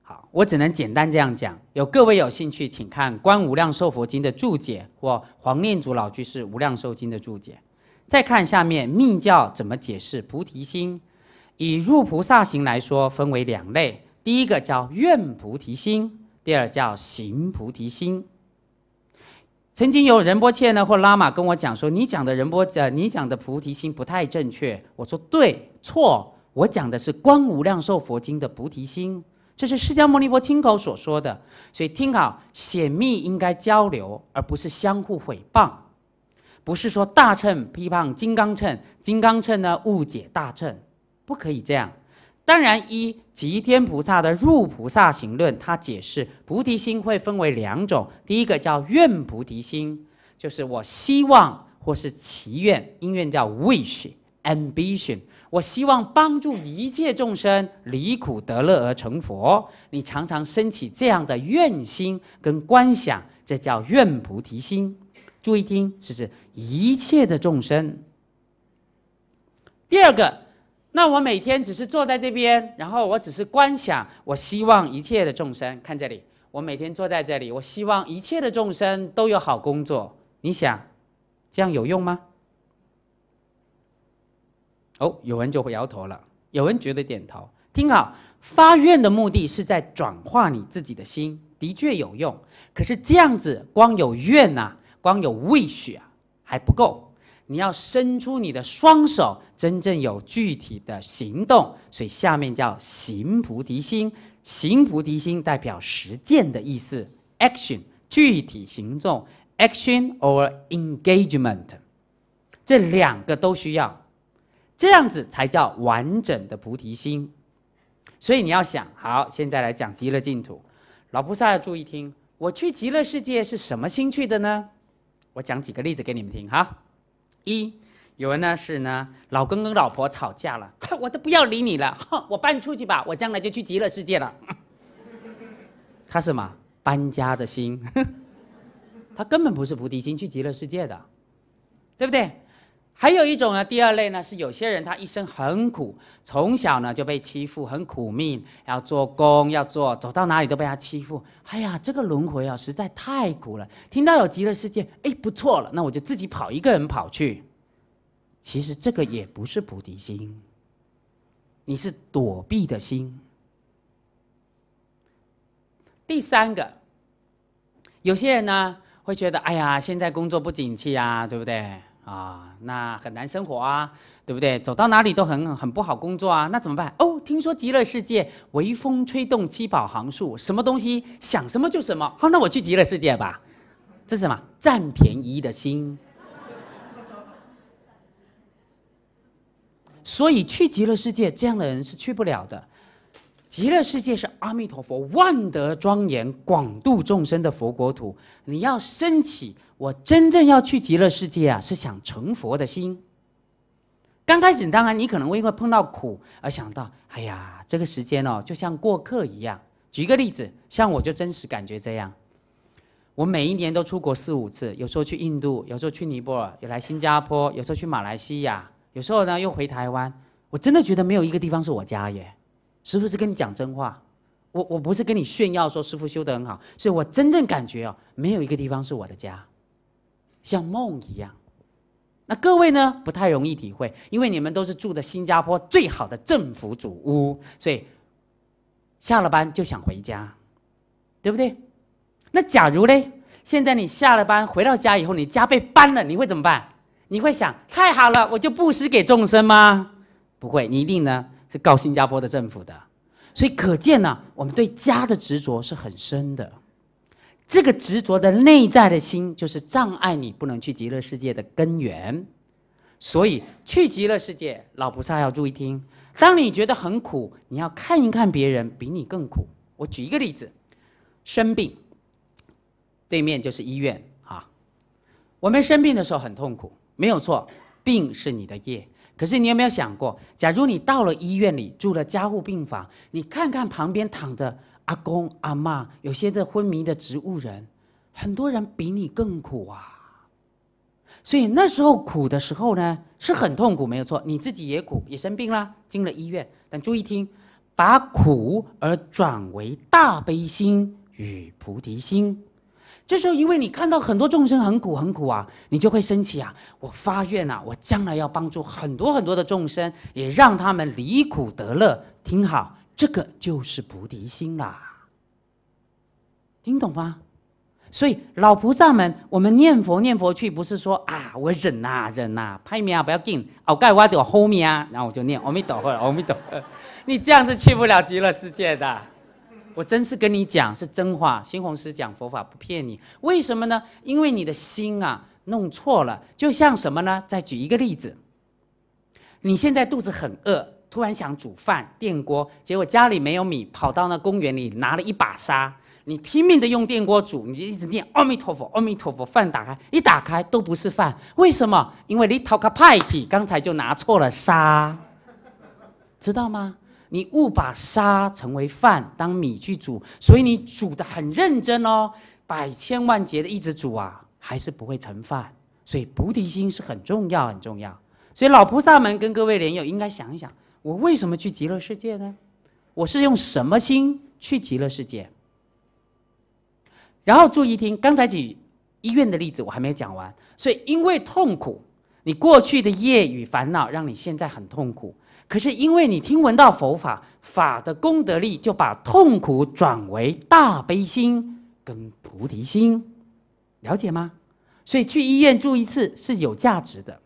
好，我只能简单这样讲。有各位有兴趣，请看《观无量寿佛经》的注解或黄念祖老居士《无量寿经》的注解。再看下面密教怎么解释菩提心，以入菩萨行来说，分为两类。第一个叫愿菩提心。第二叫行菩提心。曾经有仁波切呢或拉玛跟我讲说，你讲的仁波，呃，你讲的菩提心不太正确。我说对错，我讲的是《观无量寿佛经》的菩提心，这是释迦牟尼佛亲口所说的。所以听好，显密应该交流，而不是相互诽谤。不是说大乘批判金刚乘，金刚乘呢误解大乘，不可以这样。当然，一吉天菩萨的《入菩萨行论》，他解释菩提心会分为两种。第一个叫愿菩提心，就是我希望或是祈愿，因愿叫 wish ambition，我希望帮助一切众生离苦得乐而成佛。你常常升起这样的愿心跟观想，这叫愿菩提心。注意听，是是一切的众生？第二个。那我每天只是坐在这边，然后我只是观想，我希望一切的众生看这里。我每天坐在这里，我希望一切的众生都有好工作。你想，这样有用吗？哦，有人就会摇头了，有人觉得点头。听好，发愿的目的是在转化你自己的心，的确有用。可是这样子光有愿呐，光有畏 i 啊，还不够。你要伸出你的双手。真正有具体的行动，所以下面叫行菩提心。行菩提心代表实践的意思，action，具体行动，action or engagement，这两个都需要，这样子才叫完整的菩提心。所以你要想，好，现在来讲极乐净土，老菩萨要注意听。我去极乐世界是什么心去的呢？我讲几个例子给你们听哈，一。有人呢是呢，老公跟老婆吵架了，我都不要理你了，我搬出去吧，我将来就去极乐世界了。他是么搬家的心，他根本不是菩提心去极乐世界的，对不对？还有一种呢，第二类呢是有些人他一生很苦，从小呢就被欺负，很苦命，要做工要做，走到哪里都被他欺负。哎呀，这个轮回啊实在太苦了，听到有极乐世界，哎不错了，那我就自己跑一个人跑去。其实这个也不是菩提心，你是躲避的心。第三个，有些人呢会觉得，哎呀，现在工作不景气啊，对不对？啊，那很难生活啊，对不对？走到哪里都很很不好工作啊，那怎么办？哦，听说极乐世界微风吹动七宝行树，什么东西想什么就什么，好，那我去极乐世界吧。这是什么？占便宜的心。所以去极乐世界这样的人是去不了的。极乐世界是阿弥陀佛万德庄严、广度众生的佛国土。你要升起我真正要去极乐世界啊，是想成佛的心。刚开始当然你可能会因为碰到苦而想到，哎呀，这个时间哦就像过客一样。举个例子，像我就真实感觉这样，我每一年都出国四五次，有时候去印度，有时候去尼泊尔，有来新加坡，有时候去马来西亚。有时候呢，又回台湾，我真的觉得没有一个地方是我家耶。师傅是跟你讲真话，我我不是跟你炫耀说师傅修得很好，是我真正感觉哦，没有一个地方是我的家，像梦一样。那各位呢，不太容易体会，因为你们都是住的新加坡最好的政府主屋，所以下了班就想回家，对不对？那假如嘞，现在你下了班回到家以后，你家被搬了，你会怎么办？你会想太好了，我就布施给众生吗？不会，你一定呢是告新加坡的政府的。所以可见呢，我们对家的执着是很深的。这个执着的内在的心，就是障碍你不能去极乐世界的根源。所以去极乐世界，老菩萨要注意听。当你觉得很苦，你要看一看别人比你更苦。我举一个例子，生病，对面就是医院啊。我们生病的时候很痛苦。没有错，病是你的业。可是你有没有想过，假如你到了医院里住了加护病房，你看看旁边躺着阿公阿妈，有些在昏迷的植物人，很多人比你更苦啊。所以那时候苦的时候呢，是很痛苦，没有错，你自己也苦，也生病了，进了医院。但注意听，把苦而转为大悲心与菩提心。这时候，因为你看到很多众生很苦很苦啊，你就会升起啊，我发愿啊，我将来要帮助很多很多的众生，也让他们离苦得乐。听好，这个就是菩提心啦，听懂吗？所以老菩萨们，我们念佛念佛去，不是说啊，我忍呐忍呐，拍面啊不要紧，哦盖挖掉后面啊，然后我就念阿弥陀佛阿弥陀，佛，你这样是去不了极乐世界的。我真是跟你讲是真话，新红师讲佛法不骗你。为什么呢？因为你的心啊弄错了，就像什么呢？再举一个例子。你现在肚子很饿，突然想煮饭，电锅，结果家里没有米，跑到那公园里拿了一把沙，你拼命的用电锅煮，你就一直念阿弥陀佛，阿弥陀佛，饭打开，一打开都不是饭，为什么？因为你刚才就拿错了沙，知道吗？你误把沙成为饭，当米去煮，所以你煮的很认真哦，百千万劫的一直煮啊，还是不会成饭。所以菩提心是很重要，很重要。所以老菩萨们跟各位莲友应该想一想，我为什么去极乐世界呢？我是用什么心去极乐世界？然后注意听，刚才举医院的例子，我还没有讲完。所以因为痛苦，你过去的业与烦恼，让你现在很痛苦。可是因为你听闻到佛法，法的功德力就把痛苦转为大悲心跟菩提心，了解吗？所以去医院住一次是有价值的。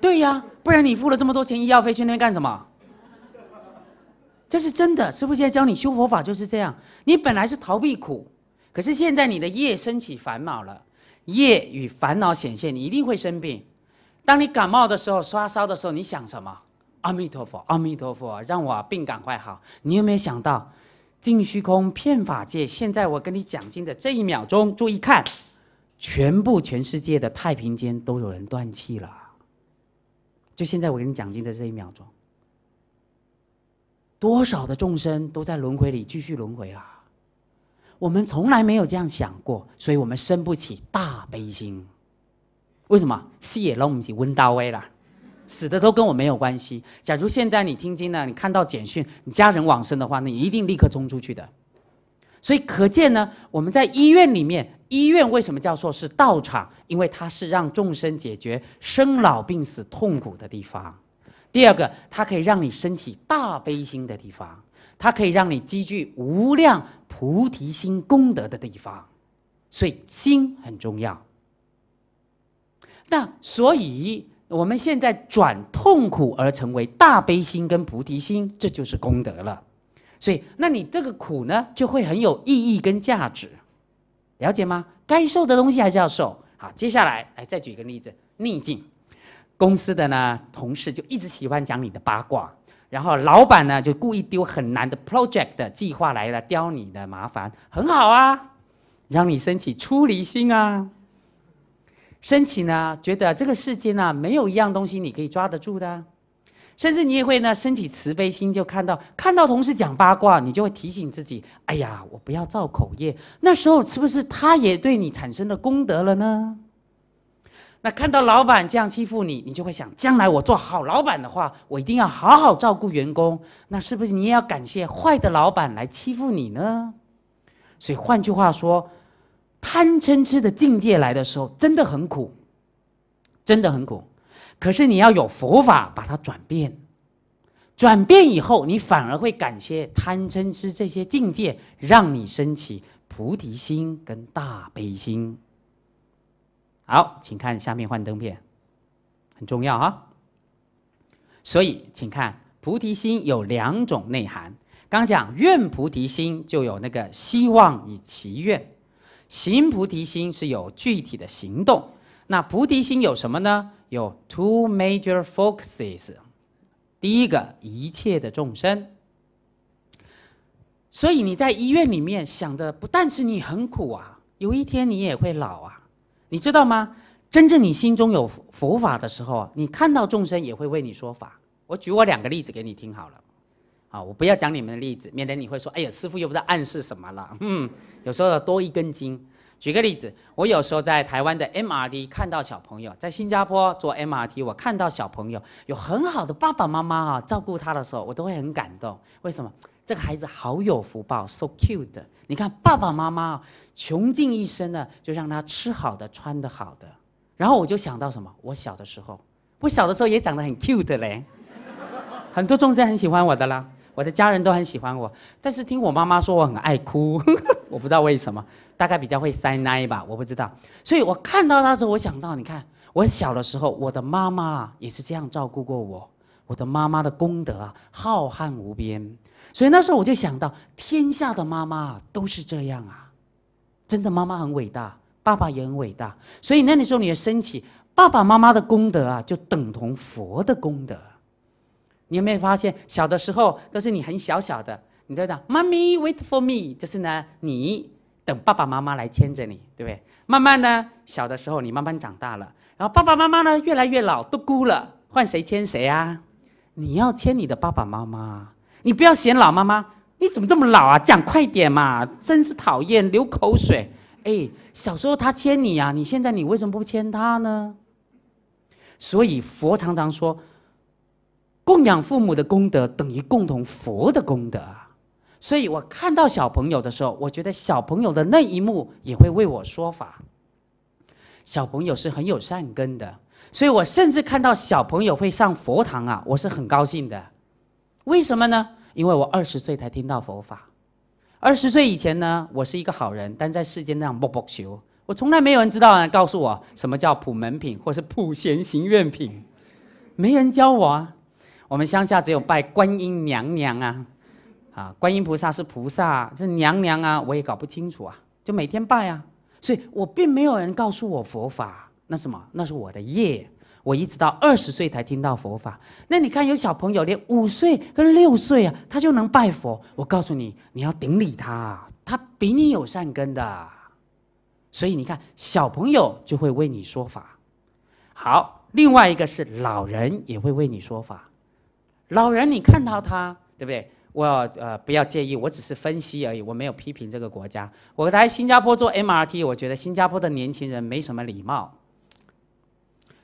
对呀，不然你付了这么多钱医药费去那边干什么？这是真的，师父现在教你修佛法就是这样。你本来是逃避苦，可是现在你的业升起烦恼了，业与烦恼显现，你一定会生病。当你感冒的时候，发烧的时候，你想什么？阿弥陀佛，阿弥陀佛，让我病赶快好。你有没有想到，净虚空，骗法界？现在我跟你讲经的这一秒钟，注意看，全部全世界的太平间都有人断气了。就现在我跟你讲经的这一秒钟，多少的众生都在轮回里继续轮回了。我们从来没有这样想过，所以我们生不起大悲心。为什么？死也让我们去温到位了，死的都跟我没有关系。假如现在你听经了，你看到简讯，你家人往生的话，你一定立刻冲出去的。所以可见呢，我们在医院里面，医院为什么叫做是道场？因为它是让众生解决生老病死痛苦的地方。第二个，它可以让你升起大悲心的地方，它可以让你积聚无量菩提心功德的地方。所以心很重要。那所以我们现在转痛苦而成为大悲心跟菩提心，这就是功德了。所以，那你这个苦呢，就会很有意义跟价值，了解吗？该受的东西还是要受。好，接下来，来再举一个例子：逆境，公司的呢同事就一直喜欢讲你的八卦，然后老板呢就故意丢很难的 project 计划来了，刁你的麻烦，很好啊，让你升起出离心啊。升起呢，觉得这个世间呢，没有一样东西你可以抓得住的，甚至你也会呢，升起慈悲心，就看到看到同事讲八卦，你就会提醒自己，哎呀，我不要造口业。那时候是不是他也对你产生了功德了呢？那看到老板这样欺负你，你就会想，将来我做好老板的话，我一定要好好照顾员工。那是不是你也要感谢坏的老板来欺负你呢？所以换句话说。贪嗔痴的境界来的时候，真的很苦，真的很苦。可是你要有佛法把它转变，转变以后，你反而会感谢贪嗔痴这些境界，让你升起菩提心跟大悲心。好，请看下面幻灯片，很重要啊。所以，请看菩提心有两种内涵。刚讲愿菩提心，就有那个希望与祈愿。行菩提心是有具体的行动，那菩提心有什么呢？有 two major focuses，第一个，一切的众生。所以你在医院里面想的不但是你很苦啊，有一天你也会老啊，你知道吗？真正你心中有佛法的时候你看到众生也会为你说法。我举我两个例子给你听好了。啊，我不要讲你们的例子，免得你会说，哎呀，师傅又不知道暗示什么了。嗯，有时候多一根筋。举个例子，我有时候在台湾的 MRT 看到小朋友，在新加坡坐 MRT，我看到小朋友有很好的爸爸妈妈啊照顾他的时候，我都会很感动。为什么？这个孩子好有福报，so cute。你看爸爸妈妈穷尽一生呢，就让他吃好的、穿的好的。然后我就想到什么？我小的时候，我小的时候也长得很 cute 嘞，很多众生很喜欢我的啦。我的家人都很喜欢我，但是听我妈妈说我很爱哭，我不知道为什么，大概比较会塞奶吧，我不知道。所以我看到他时候，我想到，你看我小的时候，我的妈妈也是这样照顾过我。我的妈妈的功德啊，浩瀚无边。所以那时候我就想到，天下的妈妈都是这样啊，真的，妈妈很伟大，爸爸也很伟大。所以那时候你的升起，爸爸妈妈的功德啊，就等同佛的功德。你有没有发现，小的时候都是你很小小的，你在讲妈咪 wait for me”，就是呢，你等爸爸妈妈来牵着你，对不对？慢慢呢，小的时候你慢慢长大了，然后爸爸妈妈呢越来越老，都孤了，换谁牵谁啊？你要牵你的爸爸妈妈，你不要嫌老妈妈，你怎么这么老啊？讲快点嘛，真是讨厌，流口水。哎，小时候他牵你呀，你现在你为什么不牵他呢？所以佛常常说。供养父母的功德等于共同佛的功德，啊。所以我看到小朋友的时候，我觉得小朋友的那一幕也会为我说法。小朋友是很有善根的，所以我甚至看到小朋友会上佛堂啊，我是很高兴的。为什么呢？因为我二十岁才听到佛法，二十岁以前呢，我是一个好人，但在世间那样摸摸球，我从来没有人知道啊，告诉我什么叫普门品或是普贤行愿品，没人教我啊。我们乡下只有拜观音娘娘啊，啊，观音菩萨是菩萨，这娘娘啊，我也搞不清楚啊，就每天拜啊，所以我并没有人告诉我佛法，那什么，那是我的业，我一直到二十岁才听到佛法。那你看，有小朋友连五岁跟六岁啊，他就能拜佛。我告诉你，你要顶礼他，他比你有善根的，所以你看，小朋友就会为你说法。好，另外一个是老人也会为你说法。老人，你看到他，对不对？我呃，不要介意，我只是分析而已，我没有批评这个国家。我在新加坡做 MRT，我觉得新加坡的年轻人没什么礼貌。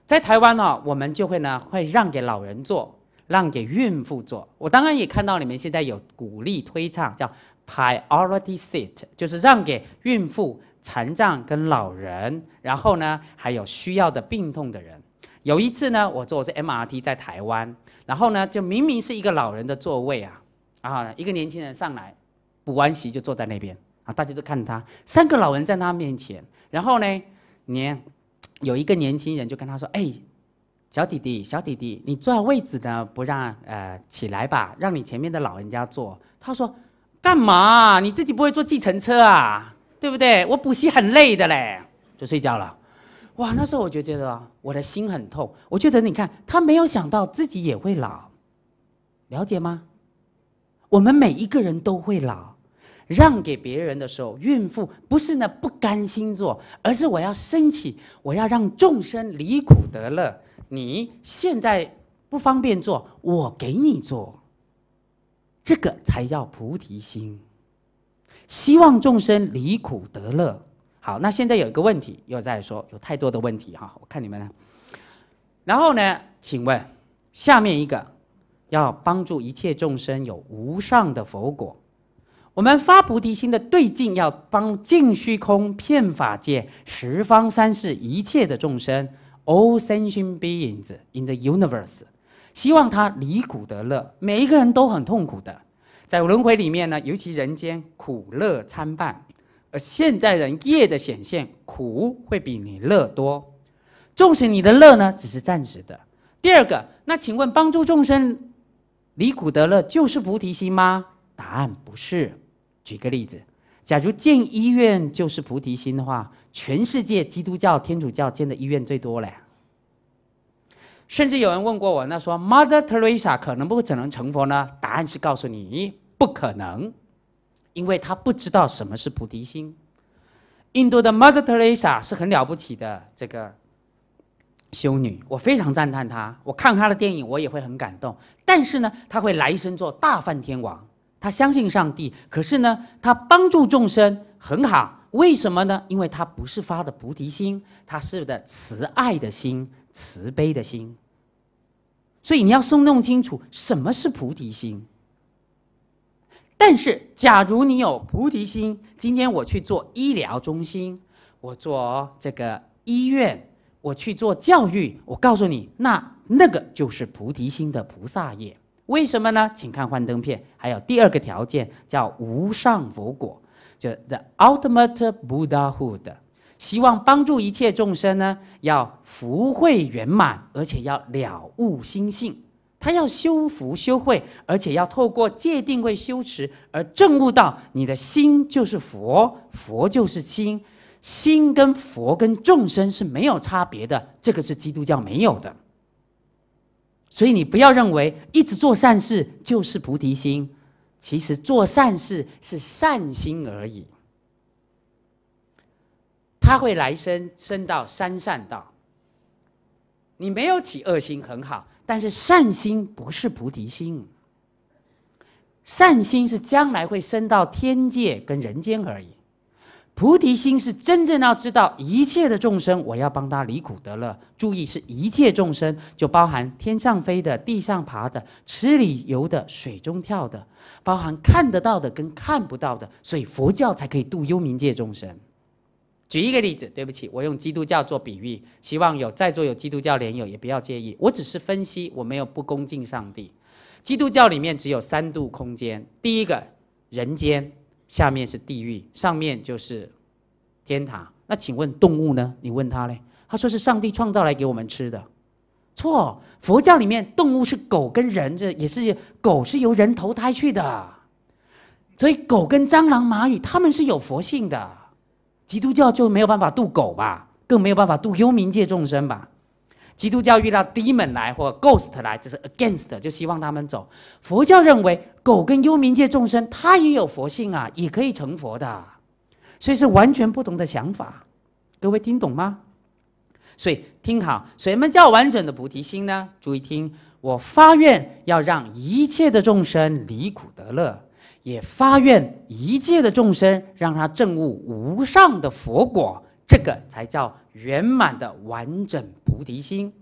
在台湾呢，我们就会呢，会让给老人坐，让给孕妇坐。我当然也看到你们现在有鼓励推倡，叫 priority seat，就是让给孕妇、残障跟老人，然后呢，还有需要的病痛的人。有一次呢，我坐的是 MRT 在台湾，然后呢，就明明是一个老人的座位啊，然后一个年轻人上来补完席就坐在那边啊，大家都看他三个老人在他面前，然后呢，你有一个年轻人就跟他说：“哎，小弟弟，小弟弟，你坐位置呢，不让呃起来吧，让你前面的老人家坐。”他说：“干嘛？你自己不会坐计程车啊？对不对？我补习很累的嘞，就睡觉了。”哇，那时候我就觉得我的心很痛。我觉得，你看，他没有想到自己也会老，了解吗？我们每一个人都会老。让给别人的时候，孕妇不是呢不甘心做，而是我要升起，我要让众生离苦得乐。你现在不方便做，我给你做，这个才叫菩提心。希望众生离苦得乐。好，那现在有一个问题又在说，有太多的问题哈，我看你们。然后呢，请问下面一个要帮助一切众生有无上的佛果，我们发菩提心的对境要帮净虚空遍法界十方三世一切的众生，all sentient beings in the universe，希望他离苦得乐。每一个人都很痛苦的，在轮回里面呢，尤其人间苦乐参半。而现在人业的显现，苦会比你乐多，纵使你的乐呢，只是暂时的。第二个，那请问帮助众生离苦得乐就是菩提心吗？答案不是。举个例子，假如建医院就是菩提心的话，全世界基督教、天主教建的医院最多了。甚至有人问过我，那说 Mother Teresa 可能不可能成佛呢？答案是告诉你，不可能。因为他不知道什么是菩提心。印度的 Mother Teresa 是很了不起的这个修女，我非常赞叹她。我看她的电影，我也会很感动。但是呢，她会来生做大梵天王。她相信上帝，可是呢，她帮助众生很好。为什么呢？因为她不是发的菩提心，她是的慈爱的心、慈悲的心。所以你要弄清楚什么是菩提心。但是，假如你有菩提心，今天我去做医疗中心，我做这个医院，我去做教育，我告诉你，那那个就是菩提心的菩萨业。为什么呢？请看幻灯片。还有第二个条件叫无上佛果，就 the ultimate buddhahood。希望帮助一切众生呢，要福慧圆满，而且要了悟心性。他要修福修慧，而且要透过戒定慧修持，而证悟到你的心就是佛，佛就是心，心跟佛跟众生是没有差别的。这个是基督教没有的，所以你不要认为一直做善事就是菩提心，其实做善事是善心而已。他会来生升到三善道，你没有起恶心很好。但是善心不是菩提心，善心是将来会升到天界跟人间而已，菩提心是真正要知道一切的众生，我要帮他离苦得乐。注意是一切众生，就包含天上飞的、地上爬的、池里游的、水中跳的，包含看得到的跟看不到的，所以佛教才可以度幽冥界众生。举一个例子，对不起，我用基督教做比喻，希望有在座有基督教连友也不要介意。我只是分析，我没有不恭敬上帝。基督教里面只有三度空间，第一个人间，下面是地狱，上面就是天堂。那请问动物呢？你问他嘞，他说是上帝创造来给我们吃的。错，佛教里面动物是狗跟人，这也是狗是由人投胎去的，所以狗跟蟑螂、蚂蚁它们是有佛性的。基督教就没有办法渡狗吧，更没有办法渡幽冥界众生吧。基督教遇到 demon 来或 ghost 来，就是 against，就希望他们走。佛教认为狗跟幽冥界众生，它也有佛性啊，也可以成佛的，所以是完全不同的想法。各位听懂吗？所以听好，什么叫完整的菩提心呢？注意听，我发愿要让一切的众生离苦得乐。也发愿一切的众生，让他证悟无上的佛果，这个才叫圆满的完整菩提心。